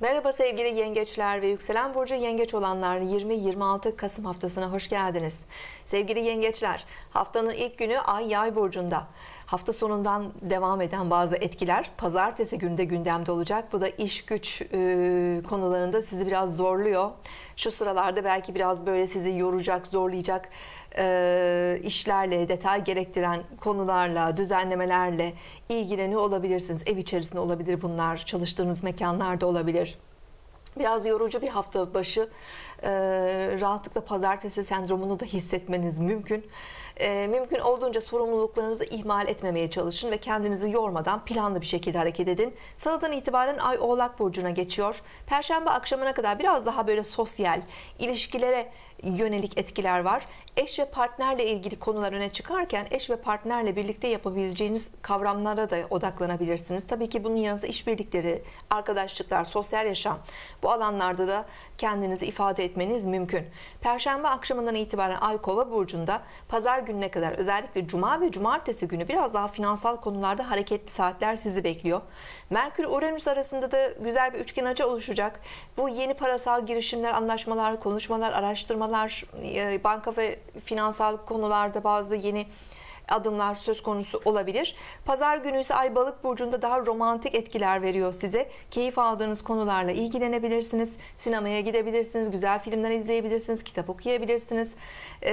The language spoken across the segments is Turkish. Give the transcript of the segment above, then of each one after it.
Merhaba sevgili yengeçler ve yükselen burcu yengeç olanlar 20-26 Kasım haftasına hoş geldiniz. Sevgili yengeçler haftanın ilk günü ay yay burcunda. Hafta sonundan devam eden bazı etkiler pazartesi günde gündemde olacak. Bu da iş güç e, konularında sizi biraz zorluyor. Şu sıralarda belki biraz böyle sizi yoracak, zorlayacak e, işlerle, detay gerektiren konularla, düzenlemelerle ilgileniyor olabilirsiniz. Ev içerisinde olabilir bunlar, çalıştığınız mekanlarda olabilir. Biraz yorucu bir hafta başı e, rahatlıkla pazartesi sendromunu da hissetmeniz mümkün. E, mümkün olduğunca sorumluluklarınızı ihmal etmemeye çalışın ve kendinizi yormadan planlı bir şekilde hareket edin. Salıdan itibaren Ay Oğlak Burcu'na geçiyor. Perşembe akşamına kadar biraz daha böyle sosyal, ilişkilere yönelik etkiler var. Eş ve partnerle ilgili konular öne çıkarken eş ve partnerle birlikte yapabileceğiniz kavramlara da odaklanabilirsiniz. Tabii ki bunun yanında işbirlikleri, arkadaşlıklar, sosyal yaşam bu alanlarda da kendinizi ifade etmeniz mümkün. Perşembe akşamından itibaren Ay Kova burcunda pazar gününe kadar özellikle cuma ve cumartesi günü biraz daha finansal konularda hareketli saatler sizi bekliyor. Merkür Uranüs arasında da güzel bir üçgen açı oluşacak. Bu yeni parasal girişimler, anlaşmalar, konuşmalar, araştırmalar, e, banka ve finansal konularda bazı yeni adımlar söz konusu olabilir. Pazar günü ise Ay Balık burcunda daha romantik etkiler veriyor size. Keyif aldığınız konularla ilgilenebilirsiniz. Sinemaya gidebilirsiniz, güzel filmler izleyebilirsiniz, kitap okuyabilirsiniz. E,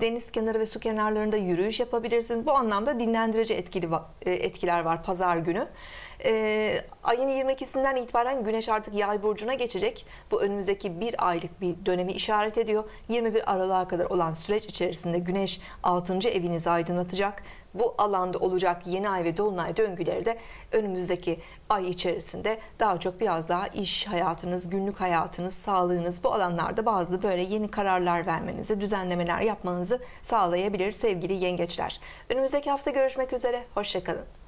deniz kenarı ve su kenarlarında yürüyüş yapabilirsiniz. Bu anlamda dinlendirici etkili e, etkiler var pazar günü. E, ayın 22'sinden itibaren Güneş artık Yay burcuna geçecek. Bu önümüzdeki bir aylık bir dönemi işaret ediyor. 21 Aralık'a kadar olan süreç içerisinde Güneş 6. evinizi aydın aydınlatacak. Bu alanda olacak yeni ay ve dolunay döngüleri de önümüzdeki ay içerisinde daha çok biraz daha iş hayatınız, günlük hayatınız, sağlığınız bu alanlarda bazı böyle yeni kararlar vermenizi, düzenlemeler yapmanızı sağlayabilir sevgili yengeçler. Önümüzdeki hafta görüşmek üzere, hoşçakalın.